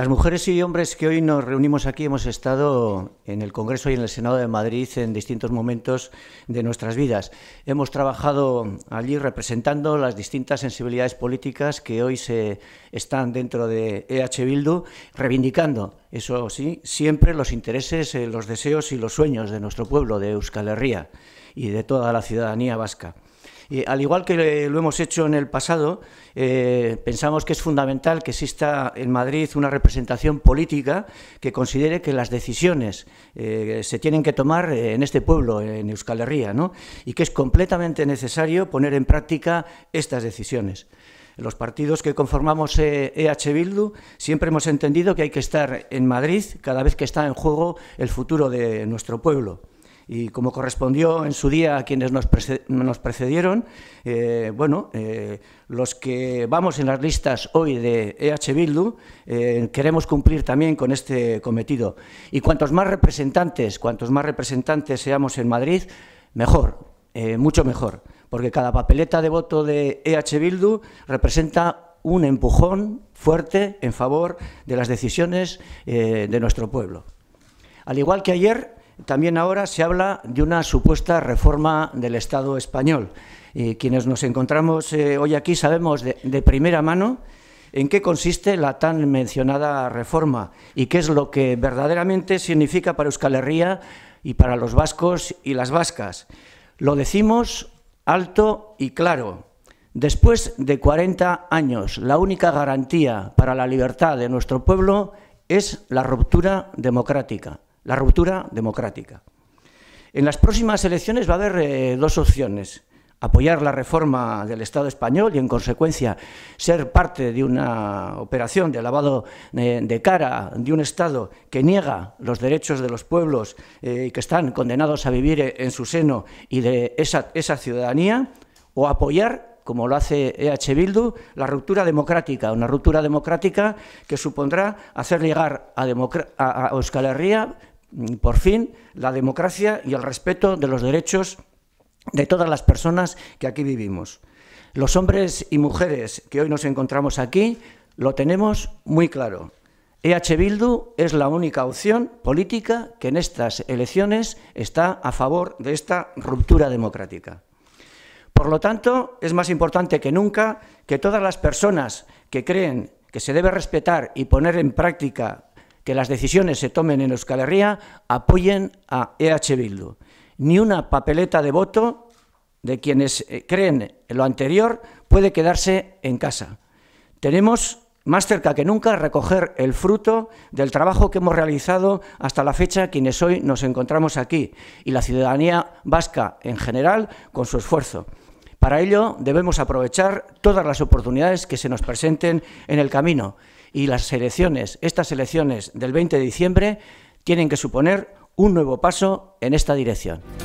Las mujeres y hombres que hoy nos reunimos aquí hemos estado en el Congreso y en el Senado de Madrid en distintos momentos de nuestras vidas. Hemos trabajado allí representando las distintas sensibilidades políticas que hoy se están dentro de EH Bildu, reivindicando, eso sí, siempre los intereses, eh, los deseos y los sueños de nuestro pueblo, de Euskal Herria y de toda la ciudadanía vasca al igual que lo hemos hecho en el pasado, eh, pensamos que es fundamental que exista en Madrid una representación política que considere que las decisiones eh, se tienen que tomar eh, en este pueblo, en Euskal Herria, y que es completamente necesario poner en práctica estas decisiones los partidos que conformamos EH e Bildu, siempre hemos entendido que hay que estar en Madrid cada vez que está en juego el futuro de nuestro pueblo y como correspondió en su día a quienes nos, precedieron, eh, bueno, eh, los que vamos en las listas hoy de e EH Bildu queremos cumplir también con este cometido. Y cuantos más representantes, cuantos más representantes seamos en Madrid, mejor, eh, mucho mejor, porque cada papeleta de voto de EH Bildu representa un empujón fuerte en favor de las decisiones de nuestro pueblo. Al igual que ayer, también ahora se habla de una supuesta reforma del Estado español. Eh, quienes nos encontramos eh, hoy aquí sabemos de, de primera mano en qué consiste la tan mencionada reforma y qué es lo que verdaderamente significa para Euskal Herria y para los vascos y las vascas. Lo decimos alto y claro. Después de 40 años, la única garantía para la libertad de nuestro pueblo es la ruptura democrática la ruptura democrática. En las próximas elecciones va a haber eh, dos opciones, apoyar la reforma del Estado español y, en consecuencia, ser parte de una operación de lavado eh, de cara de un Estado que niega los derechos de los pueblos eh, que están condenados a vivir en su seno y de esa, esa ciudadanía, o apoyar como lo hace EH Bildu, la ruptura democrática, una ruptura democrática que supondrá hacer llegar a, Euskal Herria, mm, por fin, la democracia y el respeto de los derechos de todas las personas que aquí vivimos. Los hombres y mujeres que hoy nos encontramos aquí lo tenemos muy claro. EH Bildu es la única opción política que en estas elecciones está a favor de esta ruptura democrática. Por lo tanto, es más importante que nunca que todas las personas que creen que se debe respetar y poner en práctica que las decisiones se tomen en Euskal Herria apoyen a EH Bildu. Ni una papeleta de voto de quienes eh, creen en lo anterior puede quedarse en casa. Tenemos más cerca que nunca recoger el fruto del trabajo que hemos realizado hasta la fecha quienes hoy nos encontramos aquí y la ciudadanía vasca en general con su esfuerzo. Para ello debemos aprovechar todas las oportunidades que se nos presenten en el camino y las elecciones, estas elecciones del 20 de diciembre, tienen que suponer un nuevo paso en esta dirección.